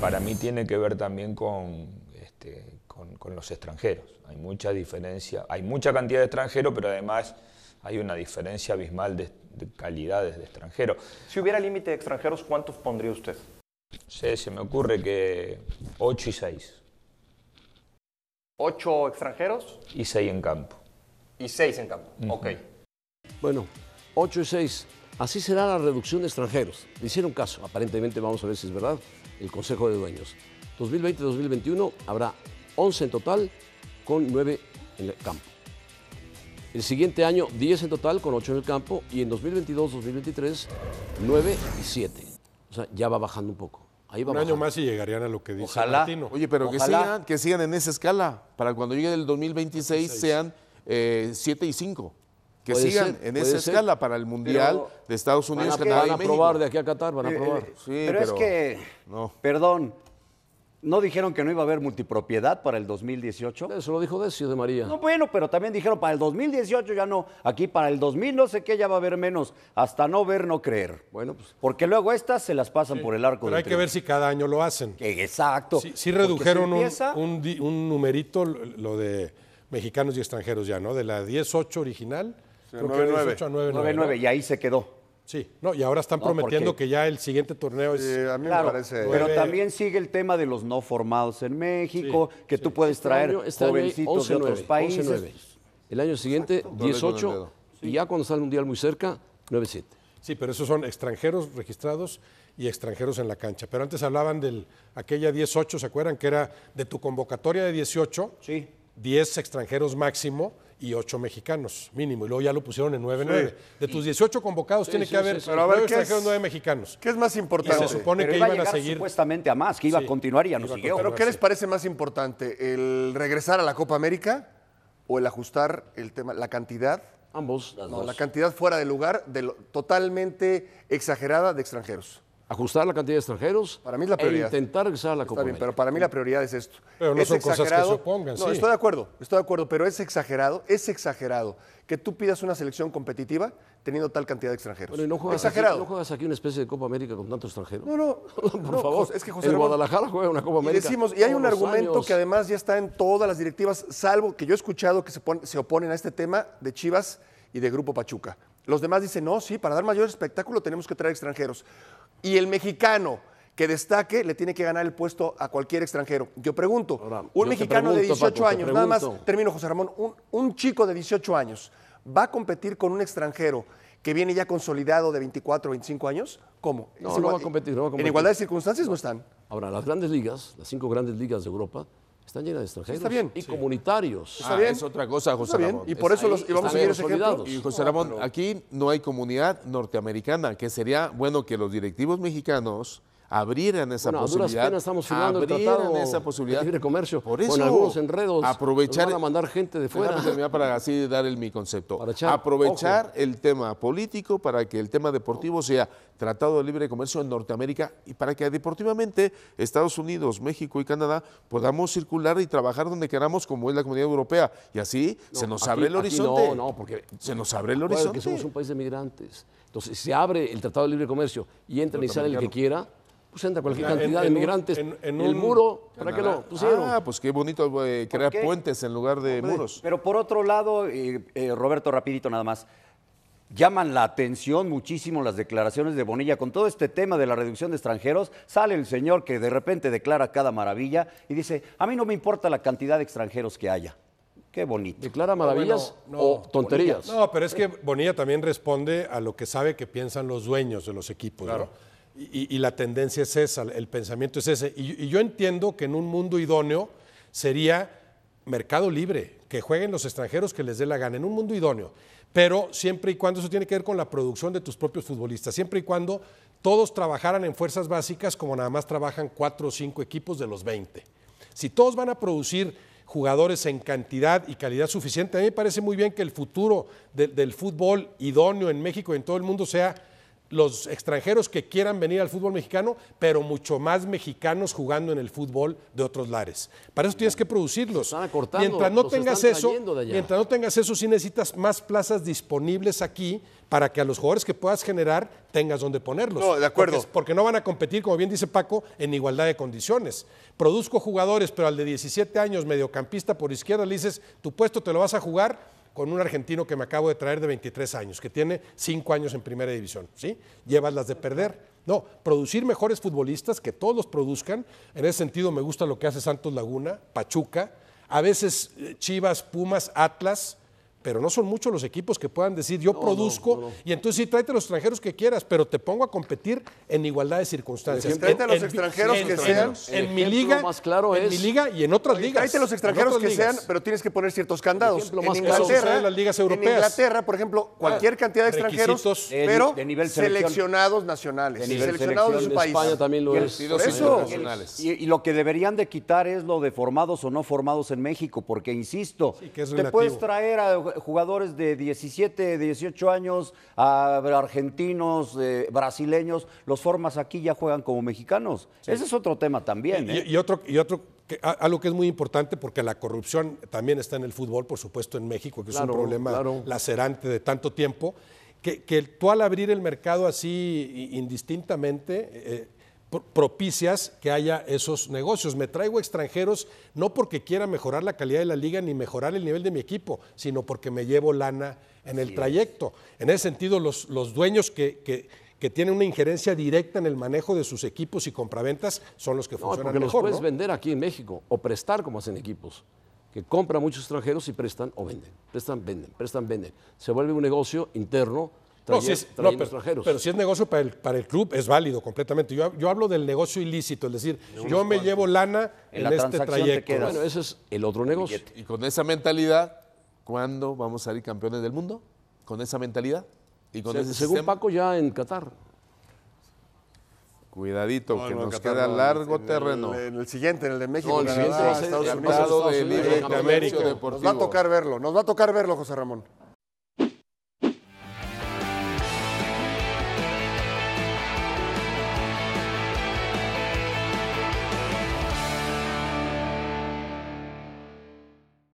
para mí tiene que ver también este, con, con, los extranjeros. Hay mucha diferencia, hay mucha cantidad de extranjeros, pero además hay una diferencia abismal de, calidades de extranjeros. Si hubiera límite de extranjeros, ¿cuántos pondría usted? Sí, se me ocurre que 8 y 6. ¿8 extranjeros? Y 6 en campo. Y 6 en campo, ok. Bueno, 8 y 6. Así será la reducción de extranjeros. Le hicieron caso, aparentemente vamos a ver si es verdad, el Consejo de Dueños. 2020-2021 habrá 11 en total con 9 en el campo. El siguiente año 10 en total con 8 en el campo y en 2022-2023 9 y 7. O sea, ya va bajando un poco. Ahí va un año más y llegarían a lo que dice Ojalá. Oye, pero Que, sigan, que sigan en esa escala para cuando llegue el 2026 sean 7 eh, y 5 que sigan en esa escala para el Mundial de Estados Unidos, Canadá Van a, van a probar de aquí a Qatar, van a eh, probar. Eh, pero, es que, no. perdón, ¿no dijeron que no iba a haber multipropiedad para el 2018? Eso lo dijo de Decio de María. No, bueno, pero también dijeron para el 2018 ya no, aquí para el 2000 no sé qué ya va a haber menos, hasta no ver, no creer. Bueno, pues, porque luego estas se las pasan por el arco. Pero hay que ver si cada año lo hacen. exacto. Sí, redujeron un, un, un numerito lo de mexicanos y extranjeros ya, ¿no? De la 10-8 original 9-9. y ahí se quedó. Sí, no, y ahora están prometiendo que ya el siguiente torneo es. a mí me parece. Pero también sigue el tema de los no formados en México, que tú puedes este traer este jovencitos de otros países. el año siguiente, 18, y ya cuando sale el mundial muy cerca, 9-7. Sí, pero esos son extranjeros registrados y extranjeros en la cancha. Pero antes hablaban de aquella 18, ¿se acuerdan? Que era de tu convocatoria de 18. Sí 10 extranjeros máximo y 8 mexicanos mínimo. Y luego ya lo pusieron en 9 9. De tus 18 convocados tiene que haber 9 extranjeros, 9 mexicanos. ¿Qué es más importante? se supone que iban a, seguir. Supuestamente a más, que iba a continuar y ya no siguió. Pero ¿qué les parece más importante? ¿El regresar a la Copa América o el ajustar el tema, la cantidad? Ambos, La cantidad fuera de lugar, de lo, totalmente exagerada de extranjeros ajustar la cantidad de extranjeros para mí la e prioridad. e intentar regresar a la Copa América. Pero para mí la prioridad es esto. Pero no son cosas que se No, estoy de acuerdo, estoy de acuerdo, pero es exagerado, es exagerado que tú pidas una selección competitiva teniendo tal cantidad de extranjeros. Bueno, no juegas exagerado. Aquí, ¿No juegas aquí una especie de Copa América con tanto extranjero? No, no. Por favor, es que en Guadalajara juega una Copa América. Y, decimos, y hay un argumento que además ya está en todas las directivas, salvo que yo he escuchado que se, se oponen a este tema de Chivas y de Grupo Pachuca. Los demás dicen, no, sí, para dar mayor espectáculo tenemos que traer extranjeros. Y el mexicano que destaque le tiene que ganar el puesto a cualquier extranjero. Yo pregunto, un mexicano de 18 años, nada más termino José Ramón, un, chico de 18 años va a competir con un extranjero que viene ya consolidado de 24, o 25 años? ¿Cómo? No, no, va a competir, En igualdad de circunstancias no están. Ahora, las grandes ligas, las cinco grandes ligas de Europa, están llenas de extranjeros y comunitarios. Es otra cosa, José Ramón. Y por eso los, y vamos a seguir ese ejemplo. Y José Ramón, aquí no hay comunidad norteamericana, que sería bueno que los directivos mexicanos abrieran esa posibilidad. estamos el tratado esa posibilidad. De libre comercio. Por eso, enredos. Aprovechar. a mandar gente de fuera. Para así dar el, mi concepto. aprovechar el tema político para que el tema deportivo sea tratado de libre comercio en Norteamérica y para que deportivamente Estados Unidos, México y Canadá podamos circular y trabajar donde queramos, como es la comunidad europea. Y así se nos abre el horizonte. No, no, porque. Se nos abre el horizonte. que somos un país de migrantes. Entonces, se abre el Tratado de Libre Comercio y entra y sale el que quiera cualquier cantidad de migrantes. En, un, el muro, ¿para qué no? Ah, pues qué bonito crear puentes en lugar de muros. Pero por otro lado, eh, Roberto, rapidito nada más. Llaman la atención muchísimo las declaraciones de Bonilla. Con todo este tema de la reducción de extranjeros, sale el señor que de repente declara cada maravilla y dice, a mí no me importa la cantidad de extranjeros que haya. Qué bonito. ¿Declara maravillas o tonterías? No, pero es que Bonilla también responde a lo que sabe que piensan los dueños de los equipos. Claro y, la tendencia es esa, el pensamiento es ese. Y, yo entiendo que en un mundo idóneo sería mercado libre, que jueguen los extranjeros que les dé la gana, en un mundo idóneo. Pero siempre y cuando eso tiene que ver con la producción de tus propios futbolistas, siempre y cuando todos trabajaran en fuerzas básicas como nada más trabajan cuatro o cinco equipos de los 20. Si todos van a producir jugadores en cantidad y calidad suficiente, a mí me parece muy bien que el futuro del fútbol idóneo en México y en todo el mundo sea los extranjeros que quieran venir al fútbol mexicano, pero mucho más mexicanos jugando en el fútbol de otros lares. Para eso tienes que producirlos. mientras no tengas eso, mientras no tengas eso, sí necesitas más plazas disponibles aquí para que a los jugadores que puedas generar tengas donde ponerlos. No, de acuerdo. Porque, porque, no van a competir, como bien dice Paco, en igualdad de condiciones. Produzco jugadores, pero al de 17 años, mediocampista por izquierda, le dices, tu puesto te lo vas a jugar con un argentino que me acabo de traer de 23 años, que tiene 5 años en primera división, ¿sí? Llevas las de perder. No, producir mejores futbolistas, que todos los produzcan. En ese sentido me gusta lo que hace Santos Laguna, Pachuca, a veces eh, Chivas, Pumas, Atlas, pero no son muchos los equipos que puedan decir yo produzco y entonces sí tráete los extranjeros que quieras, pero te pongo a competir en igualdad de circunstancias. tráete los extranjeros que sean. En, mi liga, en mi liga y en otras ligas. Tráete a los extranjeros que sean, pero tienes que poner ciertos candados. en Inglaterra, las ligas europeas. En Inglaterra, por ejemplo, cualquier ah, cantidad de extranjeros, pero seleccionados nacionales, seleccionados de su país. España también lo es. Y, lo que deberían de quitar es lo de formados o no formados en México, porque insisto, te puedes traer a jugadores de 17, 18 años, argentinos, eh, brasileños, los formas aquí ya juegan como mexicanos. Ese es otro tema también. Y, ¿eh? otro, y otro algo que es muy importante porque la corrupción también está en el fútbol, por supuesto, en México, que es un problema lacerante de tanto tiempo. Que, tú al abrir el mercado así indistintamente, eh, propicias que haya esos negocios. Me traigo extranjeros no porque quiera mejorar la calidad de la liga ni mejorar el nivel de mi equipo, sino porque me llevo lana en el trayecto. En ese sentido, los, los dueños que, que, tienen una injerencia directa en el manejo de sus equipos y compraventas son los que funcionan mejor. Porque los puedes vender aquí en México o prestar como hacen equipos que compran muchos extranjeros y prestan o venden. Prestan, venden, prestan, venden. Se vuelve un negocio interno no, no, pero, si es negocio para el, para el club, es válido completamente. Yo, yo hablo del negocio ilícito, es decir, yo me llevo lana en, este trayecto. bueno, ese es el otro negocio. Y con esa mentalidad, ¿cuándo vamos a salir campeones del mundo? ¿Con esa mentalidad? y con Según Paco, ya en Qatar. Cuidadito, que nos queda largo terreno. en el siguiente, en el de México, el de Estados Unidos, de, América. Deportivo. Nos va a tocar verlo, nos va a tocar verlo, José Ramón.